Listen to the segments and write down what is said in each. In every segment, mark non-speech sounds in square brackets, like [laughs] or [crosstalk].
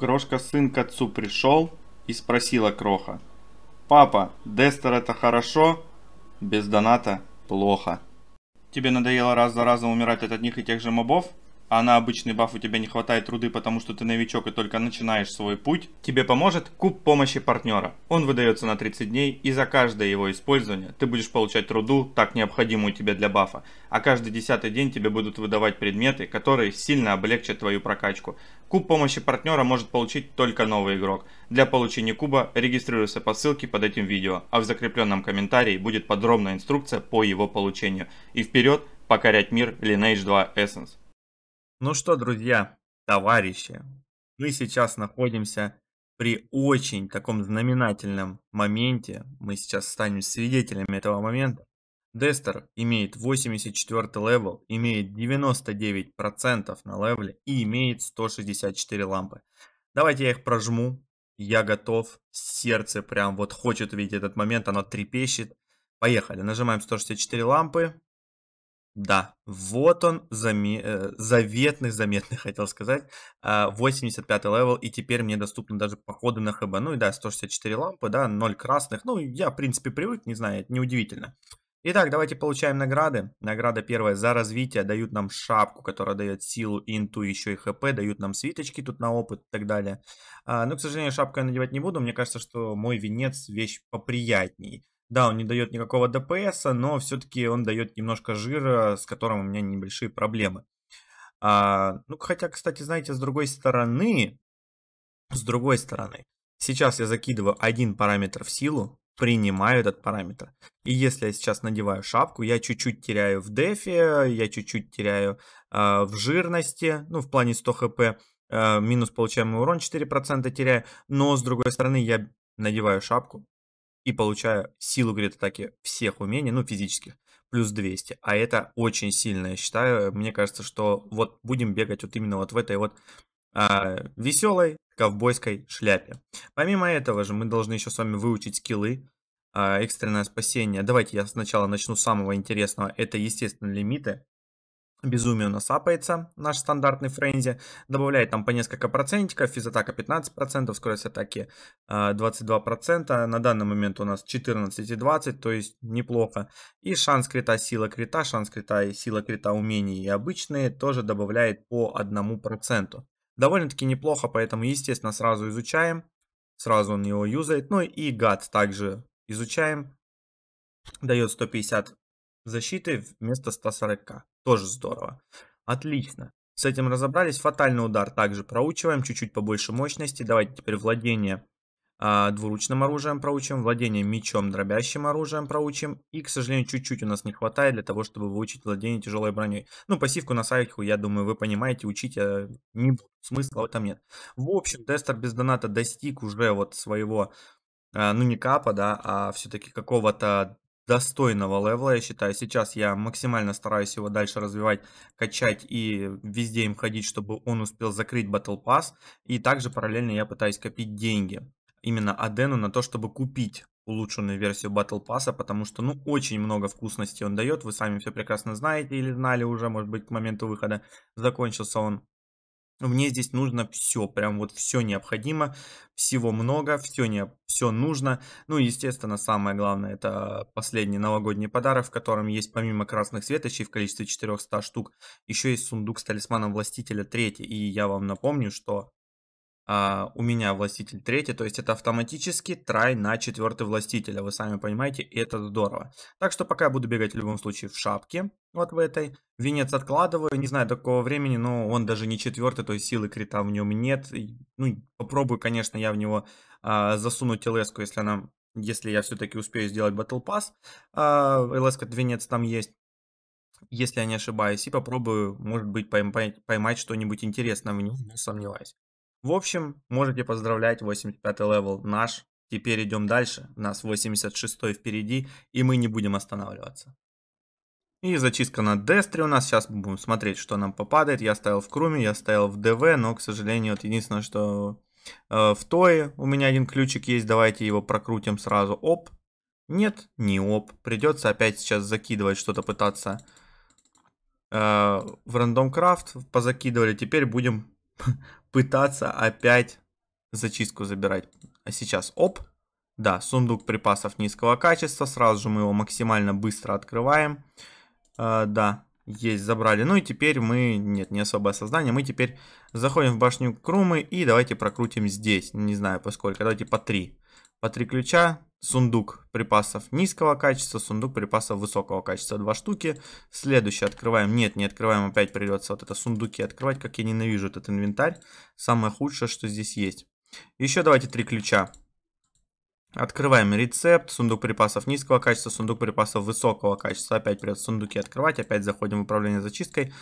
Крошка сын к отцу пришел и спросила Кроха. «Папа, Дестер это хорошо? Без доната плохо». «Тебе надоело раз за разом умирать от одних и тех же мобов?» а на обычный баф у тебя не хватает труды, потому что ты новичок и только начинаешь свой путь, тебе поможет куб помощи партнера. Он выдается на 30 дней, и за каждое его использование ты будешь получать труду, так необходимую тебе для бафа, а каждый десятый день тебе будут выдавать предметы, которые сильно облегчат твою прокачку. Куб помощи партнера может получить только новый игрок. Для получения куба регистрируйся по ссылке под этим видео, а в закрепленном комментарии будет подробная инструкция по его получению. И вперед, покорять мир Lineage 2 Essence. Ну что, друзья, товарищи, мы сейчас находимся при очень таком знаменательном моменте. Мы сейчас станем свидетелями этого момента. Дестер имеет 84 левел, имеет 99% на левеле и имеет 164 лампы. Давайте я их прожму. Я готов. Сердце прям вот хочет видеть этот момент. Оно трепещет. Поехали. Нажимаем 164 лампы. Да, вот он, заме... Э, заветный, заметный, [laughs] хотел сказать, 85 а, левел, и теперь мне доступны даже походы на хэба. ну и да, 164 лампы, да, 0 красных, ну я, в принципе, привык, не знаю, это неудивительно. Итак, давайте получаем награды. Награда первая за развитие, дают нам шапку, которая дает силу, инту, еще и хп, дают нам свиточки тут на опыт и так далее. А, Но, ну, к сожалению, шапку я надевать не буду, мне кажется, что мой венец вещь поприятней. Да, он не дает никакого ДПС, но все-таки он дает немножко жира, с которым у меня небольшие проблемы. А, ну, хотя, кстати, знаете, с другой стороны, с другой стороны, сейчас я закидываю один параметр в силу, принимаю этот параметр. И если я сейчас надеваю шапку, я чуть-чуть теряю в дефе, я чуть-чуть теряю э, в жирности, ну, в плане 100 хп, э, минус получаемый урон 4% теряю, но с другой стороны я надеваю шапку, и получаю силу грид-атаки всех умений, ну, физических, плюс 200. А это очень сильно, я считаю. Мне кажется, что вот будем бегать вот именно вот в этой вот а, веселой ковбойской шляпе. Помимо этого же мы должны еще с вами выучить скиллы, а, экстренное спасение. Давайте я сначала начну с самого интересного. Это, естественно, лимиты. Безумие у нас апается, наш стандартный френзи, добавляет там по несколько процентиков, физатака 15%, скорость атаки 22%, э, на данный момент у нас 14 и 20, то есть неплохо. И шанс крита, сила крита, шанс крита и сила крита умений и обычные тоже добавляет по 1%. Довольно-таки неплохо, поэтому естественно сразу изучаем, сразу он его юзает, ну и гад также изучаем, дает 150 защиты вместо 140. Тоже здорово. Отлично. С этим разобрались. Фатальный удар также проучиваем. Чуть-чуть побольше мощности. Давайте теперь владение а, двуручным оружием проучим. Владение мечом дробящим оружием проучим. И, к сожалению, чуть-чуть у нас не хватает для того, чтобы выучить владение тяжелой броней. Ну, пассивку на Савиху, я думаю, вы понимаете. Учить я э, не буду. Смысла в этом нет. В общем, тестер без доната достиг уже вот своего а, ну не капа, да, а все-таки какого-то достойного левела, я считаю. Сейчас я максимально стараюсь его дальше развивать, качать и везде им ходить, чтобы он успел закрыть Battle Pass. И также параллельно я пытаюсь копить деньги именно Адену на то, чтобы купить улучшенную версию Battle Pass, потому что, ну, очень много вкусностей он дает, вы сами все прекрасно знаете или знали уже, может быть, к моменту выхода закончился он ну, мне здесь нужно все, прям вот все необходимо, всего много, все, не, все нужно. Ну естественно, самое главное, это последний новогодний подарок, в котором есть помимо красных светочей в количестве 400 штук, еще есть сундук с талисманом властителя 3. И я вам напомню, что Uh, у меня властитель третий, то есть это автоматически трай на четвертый властитель, а вы сами понимаете, это здорово. Так что пока я буду бегать в любом случае в шапке, вот в этой. Венец откладываю, не знаю до какого времени, но он даже не четвертый, то есть силы крита в нем нет. И, ну, попробую, конечно, я в него uh, засуну телеску, если она... Если я все-таки успею сделать Battle Pass, uh, а, лс Венец там есть если я не ошибаюсь, и попробую, может быть, поймать, поймать что-нибудь интересное в нем, не сомневаюсь. В общем, можете поздравлять 85 левел наш. Теперь идем дальше. У нас 86 впереди, и мы не будем останавливаться. И зачистка на дестре у нас. Сейчас будем смотреть, что нам попадает. Я ставил в круме, я ставил в ДВ, но, к сожалению, вот единственное, что э, в тое у меня один ключик есть. Давайте его прокрутим сразу. Оп. Нет, не оп. Придется опять сейчас закидывать что-то, пытаться э, в рандом крафт позакидывали. Теперь будем [laughs] пытаться опять зачистку забирать. А сейчас оп. Да, сундук припасов низкого качества. Сразу же мы его максимально быстро открываем. А, да, есть, забрали. Ну и теперь мы... Нет, не особое сознание. Мы теперь заходим в башню Крумы и давайте прокрутим здесь. Не знаю, поскольку Давайте по три, По три ключа сундук припасов низкого качества, сундук припасов высокого качества. Два штуки. следующий открываем. Нет, не открываем. Опять придется вот это сундуки открывать. Как я ненавижу этот инвентарь. Самое худшее, что здесь есть. Еще давайте три ключа. Открываем рецепт, сундук припасов низкого качества, сундук припасов высокого качества. Опять придется сундуки открывать, опять заходим в управление зачисткой.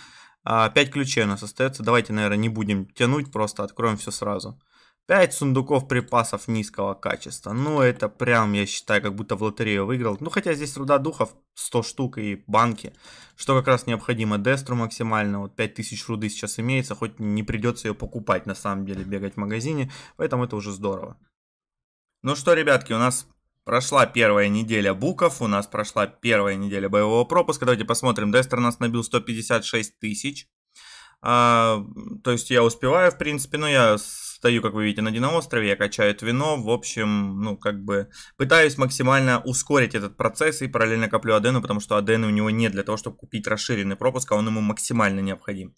А, пять ключей у нас остается. Давайте, наверное, не будем тянуть, просто откроем все сразу. 5 сундуков припасов низкого качества. Ну, это прям, я считаю, как будто в лотерею выиграл. Ну, хотя здесь труда духов 100 штук и банки, что как раз необходимо Дестру максимально. Вот 5000 руды сейчас имеется, хоть не придется ее покупать, на самом деле, бегать в магазине. Поэтому это уже здорово. Ну что, ребятки, у нас Прошла первая неделя буков, у нас прошла первая неделя боевого пропуска. Давайте посмотрим. Дестер нас набил 156 тысяч. А, то есть я успеваю, в принципе, но я Стою, как вы видите, на Диноострове, я качаю вино. В общем, ну, как бы пытаюсь максимально ускорить этот процесс и параллельно коплю Адену, потому что Адены у него нет для того, чтобы купить расширенный пропуск, а он ему максимально необходим.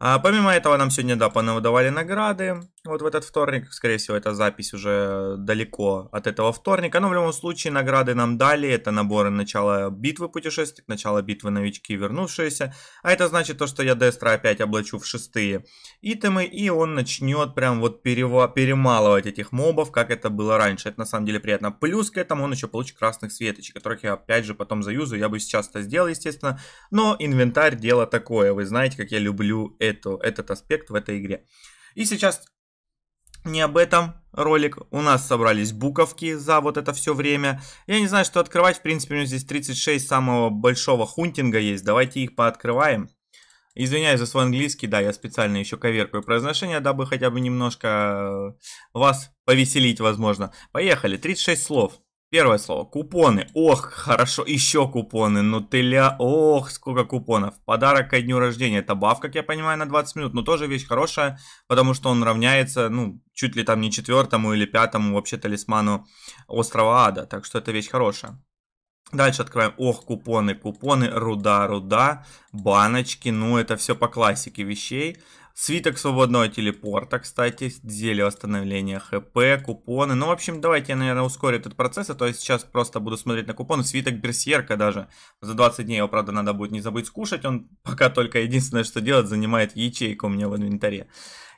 А, помимо этого, нам сегодня, да, понавыдавали награды. Вот в этот вторник, скорее всего, эта запись уже далеко от этого вторника. Но в любом случае, награды нам дали. Это наборы начала битвы путешествий, начала битвы новички вернувшиеся. А это значит то, что я Дестра опять облачу в шестые итемы. И он начнет прям вот перева- перемалывать этих мобов, как это было раньше. Это на самом деле приятно. Плюс к этому он еще получит красных светочек, которых я опять же потом заюзаю. Я бы сейчас это сделал, естественно. Но инвентарь дело такое. Вы знаете, как я люблю эту, этот аспект в этой игре. И сейчас не об этом ролик. У нас собрались буковки за вот это все время. Я не знаю, что открывать. В принципе, у меня здесь 36 самого большого хунтинга есть. Давайте их пооткрываем. Извиняюсь за свой английский, да, я специально еще коверкаю произношение, дабы хотя бы немножко э, вас повеселить, возможно. Поехали, 36 слов. Первое слово. Купоны. Ох, хорошо, еще купоны. Ну ты ля... Ох, сколько купонов. Подарок ко дню рождения. Это баф, как я понимаю, на 20 минут. Но тоже вещь хорошая, потому что он равняется, ну, чуть ли там не четвертому или пятому вообще талисману Острова Ада. Так что это вещь хорошая. Дальше открываем. Ох, купоны, купоны, руда, руда, баночки. Ну, это все по классике вещей. Свиток свободного телепорта, кстати, зелье восстановления хп, купоны. Ну, в общем, давайте я, наверное, ускорю этот процесс, а то я сейчас просто буду смотреть на купоны. Свиток берсерка даже. За 20 дней его, правда, надо будет не забыть скушать. Он пока только единственное, что делает, занимает ячейку у меня в инвентаре.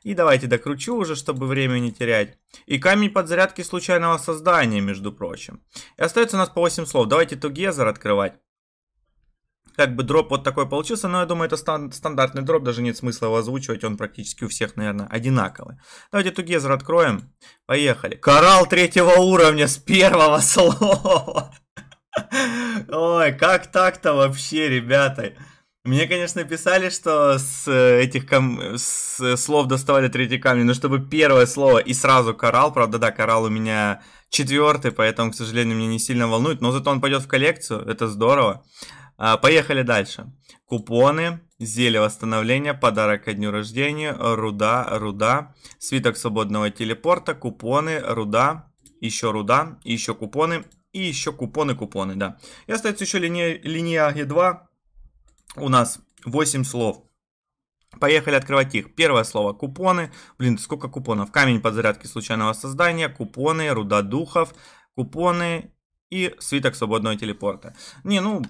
И давайте докручу уже, чтобы время не терять. И камень подзарядки случайного создания, между прочим. И остается у нас по 8 слов. Давайте Together открывать. Как бы дроп вот такой получился, но я думаю, это стандартный дроп, даже нет смысла его озвучивать, он практически у всех, наверное, одинаковый. Давайте Together откроем. Поехали. Коралл третьего уровня с первого [laughs] слова. Ой, как так-то вообще, ребята? Мне, конечно, писали, что с этих кам... с слов доставали третий камень, но чтобы первое слово и сразу коралл, правда, да, коралл у меня четвертый, поэтому, к сожалению, меня не сильно волнует, но зато он пойдет в коллекцию, это здорово. А, поехали дальше. Купоны, зелье восстановления, подарок ко дню рождения, руда, руда, свиток свободного телепорта, купоны, руда, еще руда, еще купоны, и еще купоны, купоны, да. И остается еще линия, линия Е2, у нас 8 слов. Поехали открывать их. Первое слово купоны. Блин, сколько купонов. Камень подзарядки случайного создания, купоны, руда духов, купоны и свиток свободного телепорта. Не, ну,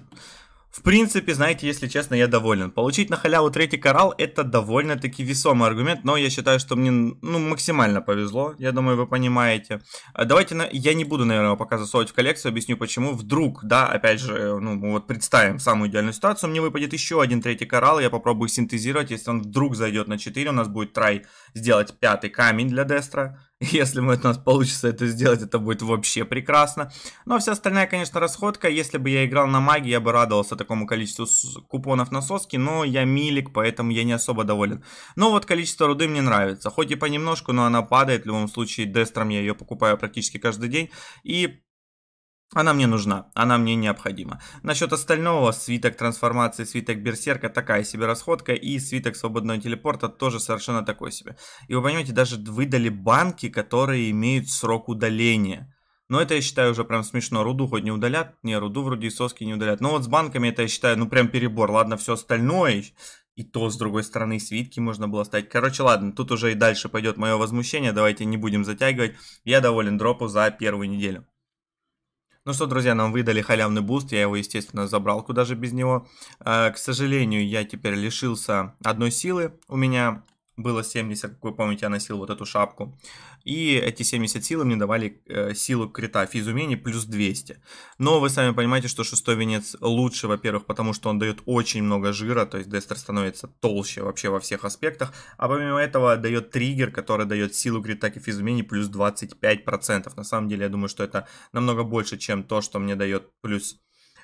в принципе, знаете, если честно, я доволен. Получить на халяву третий коралл это довольно-таки весомый аргумент, но я считаю, что мне ну, максимально повезло, я думаю, вы понимаете. А давайте, на... я не буду, наверное, пока засовывать в коллекцию, объясню почему. Вдруг, да, опять же, ну вот представим самую идеальную ситуацию, мне выпадет еще один третий коралл, я попробую синтезировать, если он вдруг зайдет на 4, у нас будет трай сделать пятый камень для Дестра, если мы, у нас получится это сделать, это будет вообще прекрасно. Но вся остальная, конечно, расходка. Если бы я играл на маги, я бы радовался такому количеству купонов на соски. Но я милик, поэтому я не особо доволен. Но вот количество руды мне нравится. Хоть и понемножку, но она падает. В любом случае, дестром я ее покупаю практически каждый день. И она мне нужна, она мне необходима. Насчет остального, свиток трансформации, свиток берсерка, такая себе расходка, и свиток свободного телепорта тоже совершенно такой себе. И вы понимаете, даже выдали банки, которые имеют срок удаления. Но это, я считаю, уже прям смешно. Руду хоть не удалят, не, руду вроде и соски не удалят. Но вот с банками это, я считаю, ну прям перебор. Ладно, все остальное, и то, с другой стороны, свитки можно было ставить. Короче, ладно, тут уже и дальше пойдет мое возмущение. Давайте не будем затягивать. Я доволен дропу за первую неделю. Ну что, друзья, нам выдали халявный буст, я его, естественно, забрал куда же без него. Э, к сожалению, я теперь лишился одной силы. У меня было 70, как вы помните, я носил вот эту шапку. И эти 70 силы мне давали э, силу крита, физу умений плюс 200. Но вы сами понимаете, что шестой венец лучше, во-первых, потому что он дает очень много жира, то есть Дестер становится толще вообще во всех аспектах. А помимо этого дает триггер, который дает силу крита и физу плюс 25%. На самом деле, я думаю, что это намного больше, чем то, что мне дает плюс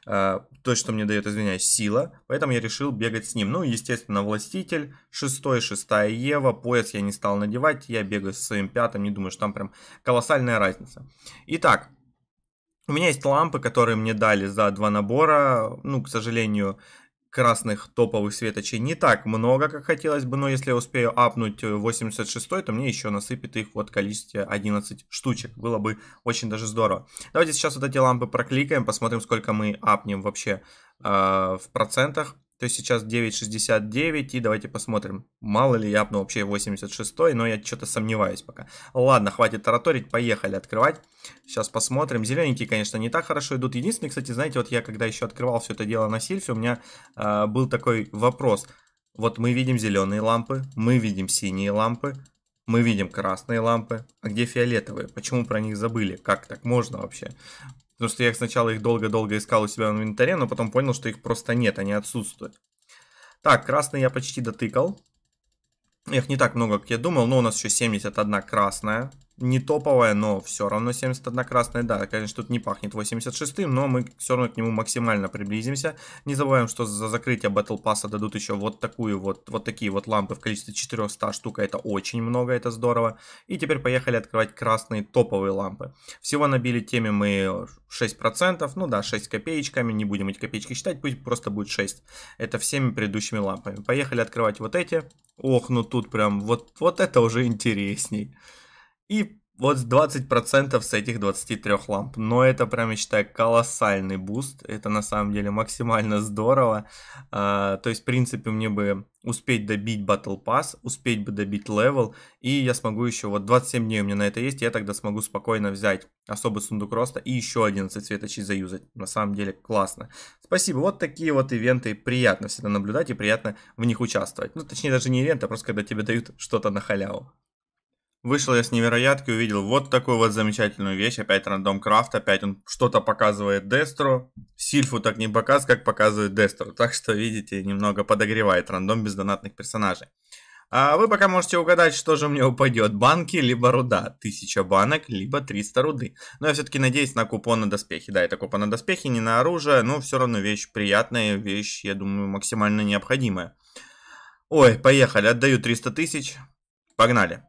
Э, то, что мне дает, извиняюсь, сила, поэтому я решил бегать с ним. Ну, естественно, властитель, шестой шестая Ева, пояс я не стал надевать, я бегаю со своим пятым, не думаю, что там прям колоссальная разница. Итак, у меня есть лампы, которые мне дали за два набора. Ну, к сожалению, красных топовых светочей не так много, как хотелось бы, но если я успею апнуть 86, э, то мне еще насыпет их вот количестве 11 штучек. Было бы очень даже здорово. Давайте сейчас вот эти лампы прокликаем, посмотрим, сколько мы апнем вообще э, в процентах. То есть сейчас 9.69, и давайте посмотрим. Мало ли я ну, вообще 86, но я что-то сомневаюсь пока. Ладно, хватит тараторить, поехали открывать. Сейчас посмотрим. Зелененькие, конечно, не так хорошо идут. Единственное, кстати, знаете, вот я когда еще открывал все это дело на сильфе, у меня э, был такой вопрос. Вот мы видим зеленые лампы, мы видим синие лампы, мы видим красные лампы, а где фиолетовые? Почему про них забыли? Как так можно вообще? Потому что я сначала их долго-долго искал у себя в инвентаре, но потом понял, что их просто нет, они отсутствуют. Так, красный я почти дотыкал. Их не так много, как я думал, но у нас еще 71 красная не топовая, но все равно 71 красная. Да, конечно, тут не пахнет 86-м, но мы все равно к нему максимально приблизимся. Не забываем, что за закрытие Battle Pass дадут еще вот такую вот, вот такие вот лампы в количестве 400 штук. Это очень много, это здорово. И теперь поехали открывать красные топовые лампы. Всего набили теми мы 6%, ну да, 6 копеечками, не будем эти копеечки считать, пусть просто будет 6. Это всеми предыдущими лампами. Поехали открывать вот эти. Ох, ну тут прям вот, вот это уже интересней. И вот 20% с этих 23 ламп. Но это прям, я считаю, колоссальный буст. Это на самом деле максимально здорово. А, то есть, в принципе, мне бы успеть добить Battle Pass, успеть бы добить левел. И я смогу еще, вот 27 дней у меня на это есть, я тогда смогу спокойно взять особый сундук роста и еще 11 светочей заюзать. На самом деле классно. Спасибо. Вот такие вот ивенты приятно всегда наблюдать и приятно в них участвовать. Ну, точнее, даже не ивенты, а просто когда тебе дают что-то на халяву. Вышел я с невероятки, увидел вот такую вот замечательную вещь. Опять рандом крафт, опять он что-то показывает Дестро. Сильфу так не показ, как показывает Дестро. Так что, видите, немного подогревает рандом бездонатных персонажей. А вы пока можете угадать, что же мне упадет. Банки, либо руда. 1000 банок, либо 300 руды. Но я все-таки надеюсь на купон на доспехи. Да, это купон на доспехи, не на оружие. Но все равно вещь приятная, вещь, я думаю, максимально необходимая. Ой, поехали. Отдаю 300 тысяч. Погнали.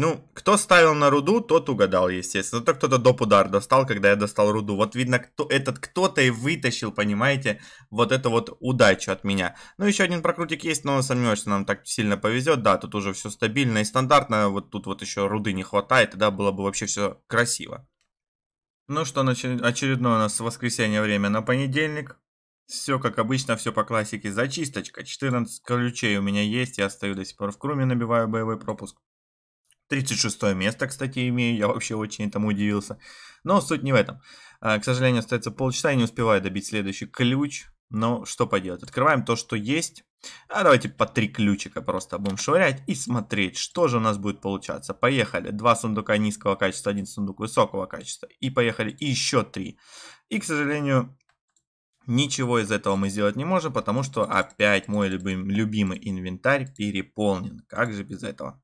Ну, кто ставил на руду, тот угадал, естественно. Зато кто-то доп. удар достал, когда я достал руду. Вот видно, кто, этот кто-то и вытащил, понимаете, вот эту вот удачу от меня. Ну, еще один прокрутик есть, но сомневаюсь, что нам так сильно повезет. Да, тут уже все стабильно и стандартно. Вот тут вот еще руды не хватает, тогда было бы вообще все красиво. Ну что, очередное у нас воскресенье время на понедельник. Все как обычно, все по классике. Зачисточка. 14 ключей у меня есть. Я стою до сих пор в круме, набиваю боевой пропуск. 36 место, кстати, имею. Я вообще очень этому удивился. Но суть не в этом. А, к сожалению, остается полчаса. и не успеваю добить следующий ключ. Но что поделать. Открываем то, что есть. А давайте по три ключика просто будем швырять и смотреть, что же у нас будет получаться. Поехали. Два сундука низкого качества, один сундук высокого качества. И поехали. еще три. И, к сожалению, Ничего из этого мы сделать не можем, потому что опять мой любим, любимый инвентарь переполнен. Как же без этого?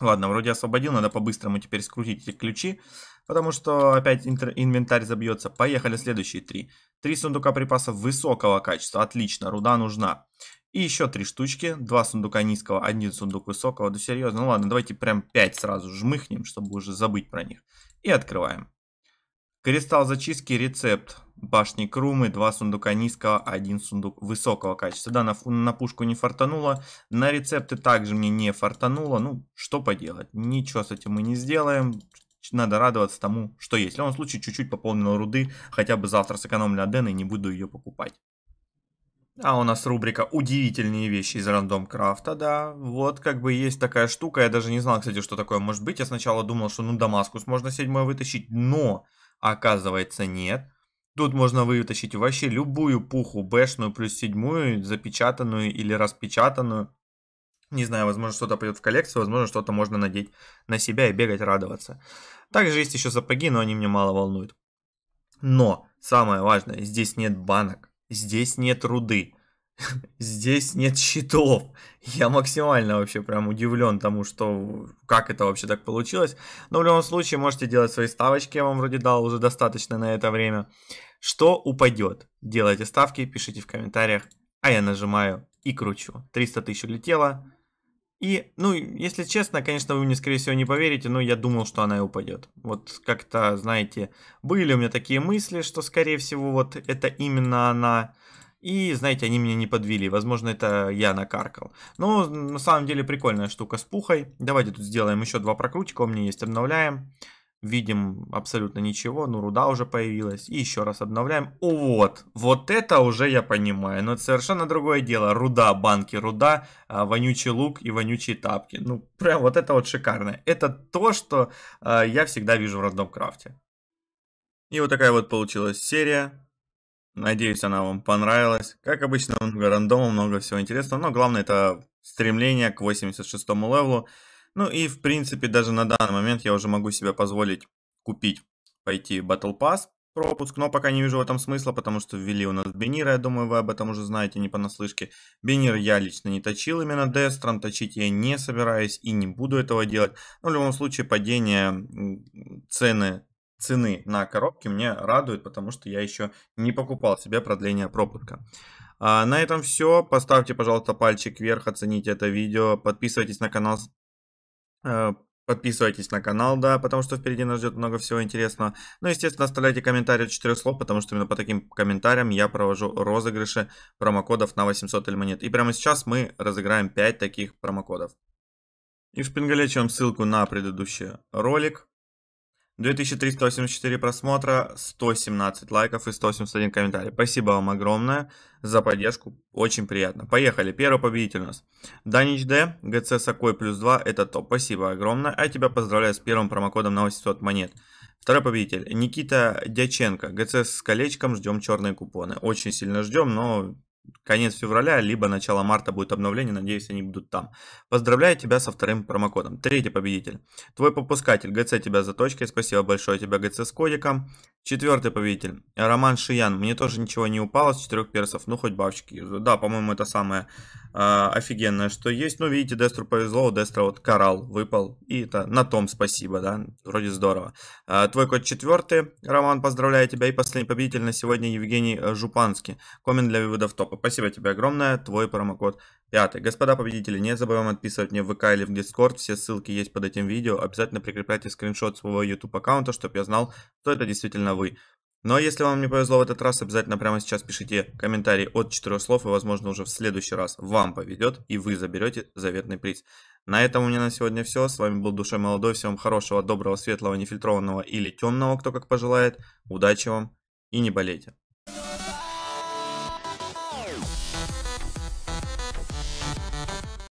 Ладно, вроде освободил, надо по-быстрому теперь скрутить эти ключи, потому что опять интер инвентарь забьется. Поехали, следующие три. Три сундука припасов высокого качества, отлично, руда нужна. И еще три штучки, два сундука низкого, один сундук высокого, да серьезно, ну ладно, давайте прям пять сразу жмыхнем, чтобы уже забыть про них. И открываем. Кристалл зачистки рецепт. Башни Крумы, два сундука низкого, один сундук высокого качества. Да, на, на пушку не фартануло. На рецепты также мне не фартануло. Ну, что поделать. Ничего с этим мы не сделаем. Надо радоваться тому, что есть. В любом случае, чуть-чуть пополнил руды. Хотя бы завтра сэкономлю Аден и не буду ее покупать. А у нас рубрика «Удивительные вещи из рандом крафта», да. Вот как бы есть такая штука. Я даже не знал, кстати, что такое может быть. Я сначала думал, что ну Дамаскус можно седьмой вытащить, но а оказывается нет. Тут можно вытащить вообще любую пуху, бэшную плюс седьмую, запечатанную или распечатанную. Не знаю, возможно, что-то придет в коллекцию, возможно, что-то можно надеть на себя и бегать радоваться. Также есть еще сапоги, но они меня мало волнуют. Но самое важное, здесь нет банок, здесь нет руды, здесь нет щитов. Я максимально вообще прям удивлен тому, что как это вообще так получилось. Но в любом случае можете делать свои ставочки, я вам вроде дал уже достаточно на это время. Что упадет? Делайте ставки, пишите в комментариях, а я нажимаю и кручу. 300 тысяч улетело. И, ну, если честно, конечно, вы мне, скорее всего, не поверите, но я думал, что она и упадет. Вот как-то, знаете, были у меня такие мысли, что, скорее всего, вот это именно она и, знаете, они меня не подвели. Возможно, это я накаркал. Но на самом деле прикольная штука с пухой. Давайте тут сделаем еще два прокрутика. У меня есть. Обновляем. Видим абсолютно ничего. Ну, руда уже появилась. И еще раз обновляем. О, вот. Вот это уже я понимаю. Но это совершенно другое дело. Руда, банки, руда, а, вонючий лук и вонючие тапки. Ну, прям вот это вот шикарно. Это то, что а, я всегда вижу в рандом крафте. И вот такая вот получилась серия. Надеюсь, она вам понравилась. Как обычно, рандома много всего интересного, но главное это стремление к 86-му левелу. Ну и, в принципе, даже на данный момент я уже могу себе позволить купить, пойти Battle Pass пропуск, но пока не вижу в этом смысла, потому что ввели у нас Бенира, я думаю, вы об этом уже знаете, не понаслышке. Бенир я лично не точил именно Дестром, точить я не собираюсь и не буду этого делать. Но в любом случае падение цены цены на коробки мне радует, потому что я еще не покупал себе продление пропуска. А на этом все. Поставьте, пожалуйста, пальчик вверх, оцените это видео, подписывайтесь на канал, э, Подписывайтесь на канал, да, потому что впереди нас ждет много всего интересного. Ну, естественно, оставляйте комментарии от 4 слов, потому что именно по таким комментариям я провожу розыгрыши промокодов на 800 монет. И прямо сейчас мы разыграем 5 таких промокодов. И в шпингале чем ссылку на предыдущий ролик. 2384 просмотра, 117 лайков и 171 комментарий. Спасибо вам огромное за поддержку, очень приятно. Поехали, первый победитель у нас. Данич Д, ГЦ Сокой плюс 2, это топ. Спасибо огромное, а тебя поздравляю с первым промокодом на 800 монет. Второй победитель, Никита Дяченко, ГЦ с колечком, ждем черные купоны. Очень сильно ждем, но конец февраля, либо начало марта будет обновление, надеюсь, они будут там. Поздравляю тебя со вторым промокодом. Третий победитель. Твой попускатель, ГЦ тебя за точкой, спасибо большое тебе, ГЦ с кодиком. Четвертый победитель, Роман Шиян. Мне тоже ничего не упало с четырех персов, ну хоть бабочки. Да, по-моему, это самое а, офигенное, что есть. Ну, видите, Дестру повезло, у Дестра вот коралл выпал. И это на том спасибо, да, вроде здорово. А, твой код четвертый, Роман, поздравляю тебя. И последний победитель на сегодня Евгений Жупанский. Коммент для выводов топа. Спасибо тебе огромное, твой промокод пятый. Господа победители, не забываем отписывать мне в ВК или в Дискорд, все ссылки есть под этим видео. Обязательно прикрепляйте скриншот своего YouTube аккаунта, чтобы я знал, кто это действительно вы. Ну а если вам не повезло в этот раз, обязательно прямо сейчас пишите комментарий от четырех слов, и возможно уже в следующий раз вам поведет, и вы заберете заветный приз. На этом у меня на сегодня все. С вами был Душа Молодой. Всем хорошего, доброго, светлого, нефильтрованного или темного, кто как пожелает. Удачи вам и не болейте.